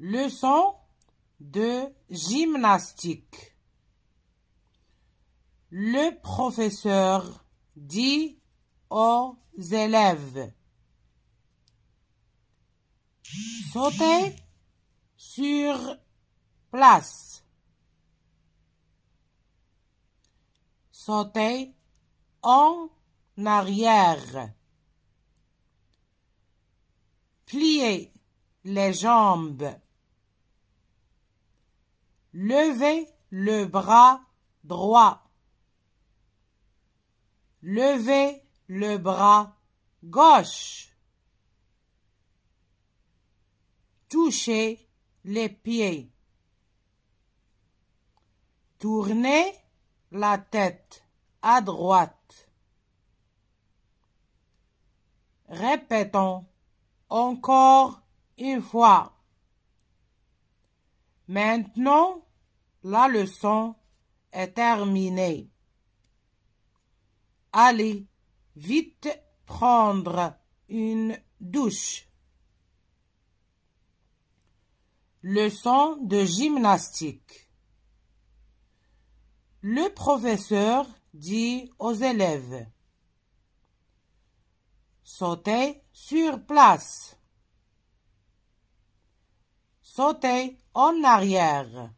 Leçon de gymnastique. Le professeur dit aux élèves Sautez sur place. Sautez en arrière. Pliez les jambes Levez le bras droit. Levez le bras gauche. Touchez les pieds. Tournez la tête à droite. Répétons encore une fois. Maintenant, la leçon est terminée. Allez vite prendre une douche. Leçon de gymnastique. Le professeur dit aux élèves Sautez sur place. Sautez en arrière.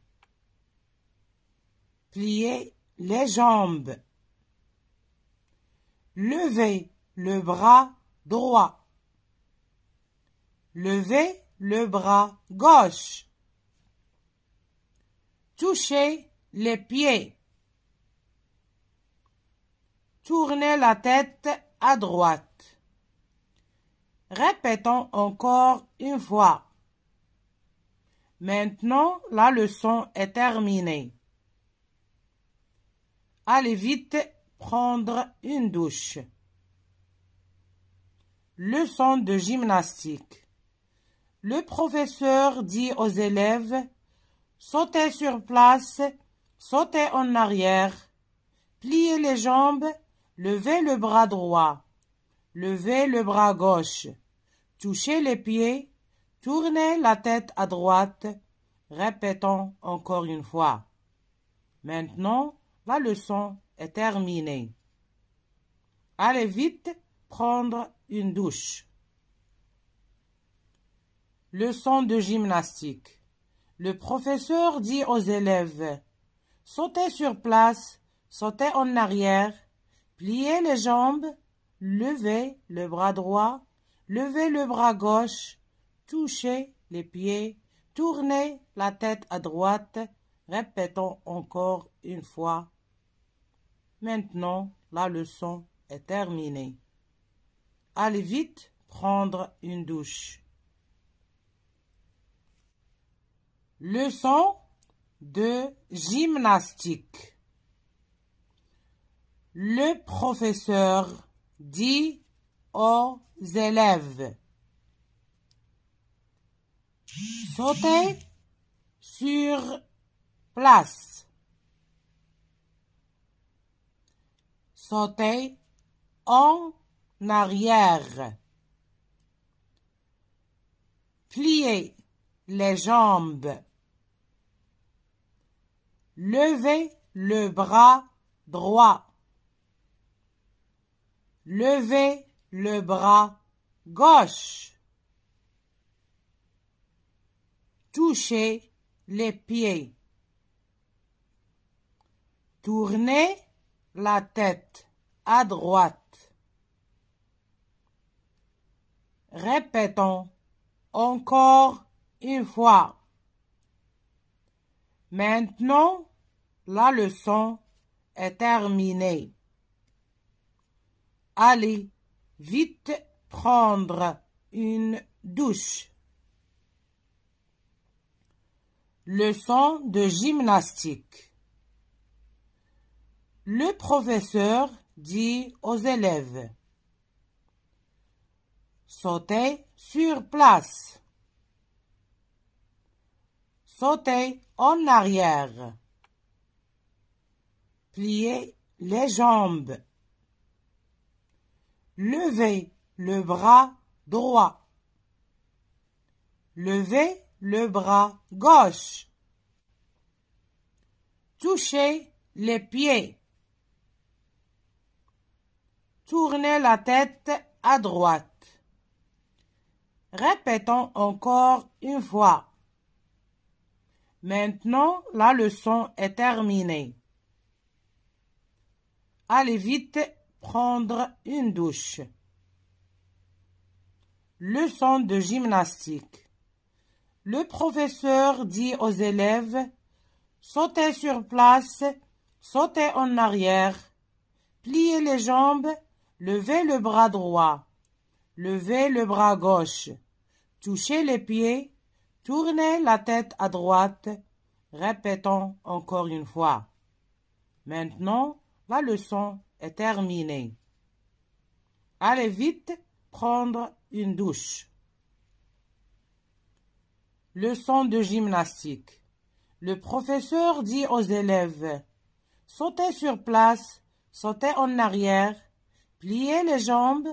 Pliez les jambes. Levez le bras droit. Levez le bras gauche. Touchez les pieds. Tournez la tête à droite. Répétons encore une fois. Maintenant, la leçon est terminée. Allez vite prendre une douche. Leçon de gymnastique. Le professeur dit aux élèves, sautez sur place, sautez en arrière, pliez les jambes, levez le bras droit, levez le bras gauche, touchez les pieds, tournez la tête à droite, répétons encore une fois. Maintenant, la leçon est terminée. Allez vite prendre une douche. Leçon de gymnastique. Le professeur dit aux élèves, sautez sur place, sautez en arrière, pliez les jambes, levez le bras droit, levez le bras gauche, touchez les pieds, tournez la tête à droite, répétons encore une fois Maintenant, la leçon est terminée. Allez vite prendre une douche. Leçon de gymnastique. Le professeur dit aux élèves Sautez sur place. sauter en arrière. Pliez les jambes. Levez le bras droit. Levez le bras gauche. Touchez les pieds. Tournez la tête à droite. Répétons encore une fois. Maintenant, la leçon est terminée. Allez vite prendre une douche. Leçon de gymnastique. Le professeur dit aux élèves Sautez sur place. Sautez en arrière. Pliez les jambes. Levez le bras droit. Levez le bras gauche. Touchez les pieds. Tournez la tête à droite. Répétons encore une fois. Maintenant, la leçon est terminée. Allez vite prendre une douche. Leçon de gymnastique. Le professeur dit aux élèves Sautez sur place, sautez en arrière, pliez les jambes Levez le bras droit. Levez le bras gauche. Touchez les pieds. Tournez la tête à droite. Répétons encore une fois. Maintenant, la leçon est terminée. Allez vite prendre une douche. Leçon de gymnastique. Le professeur dit aux élèves Sautez sur place, sautez en arrière, Pliez les jambes,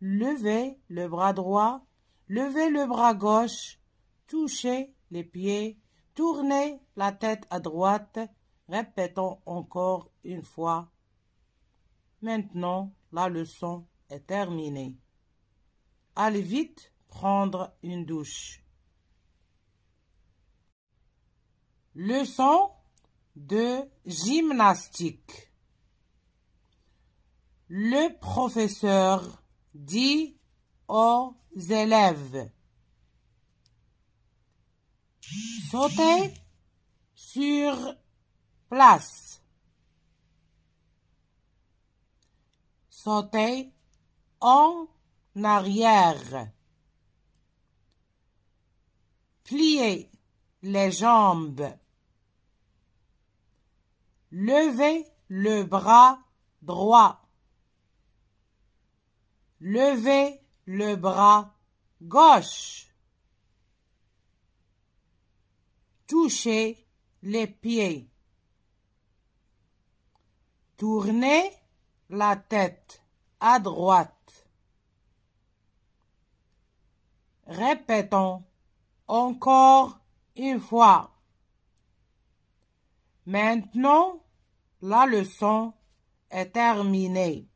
levez le bras droit, levez le bras gauche, touchez les pieds, tournez la tête à droite. Répétons encore une fois. Maintenant, la leçon est terminée. Allez vite prendre une douche. Leçon de gymnastique. Le professeur dit aux élèves Sautez sur place. Sautez en arrière. Pliez les jambes. Levez le bras droit. Levez le bras gauche. Touchez les pieds. Tournez la tête à droite. Répétons encore une fois. Maintenant, la leçon est terminée.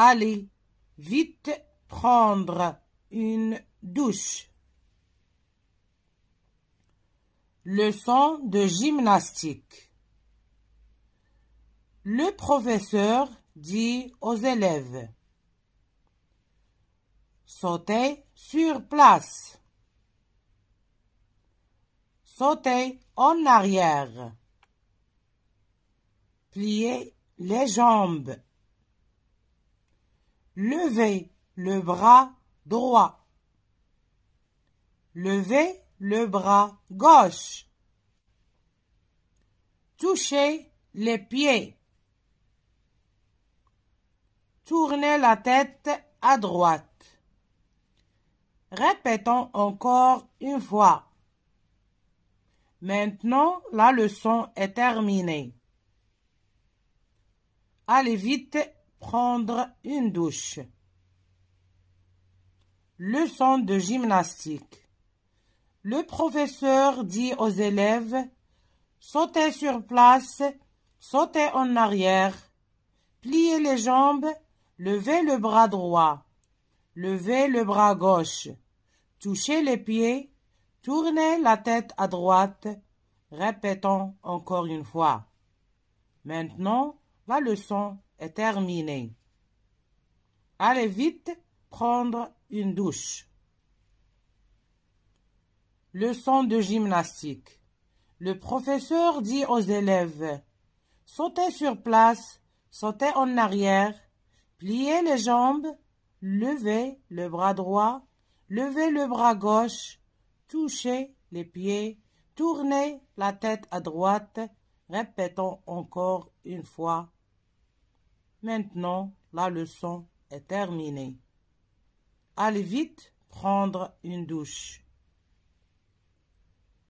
Allez vite prendre une douche. Leçon de gymnastique. Le professeur dit aux élèves Sautez sur place. Sautez en arrière. Pliez les jambes. Levez le bras droit. Levez le bras gauche. Touchez les pieds. Tournez la tête à droite. Répétons encore une fois. Maintenant, la leçon est terminée. Allez vite Prendre une douche. Leçon de gymnastique. Le professeur dit aux élèves Sautez sur place, sautez en arrière, pliez les jambes, levez le bras droit, levez le bras gauche, touchez les pieds, tournez la tête à droite. Répétons encore une fois. Maintenant, la leçon est terminée. Allez vite prendre une douche. Leçon de gymnastique. Le professeur dit aux élèves, sautez sur place, sautez en arrière, pliez les jambes, levez le bras droit, levez le bras gauche, touchez les pieds, tournez la tête à droite, répétons encore une fois Maintenant, la leçon est terminée. Allez vite prendre une douche.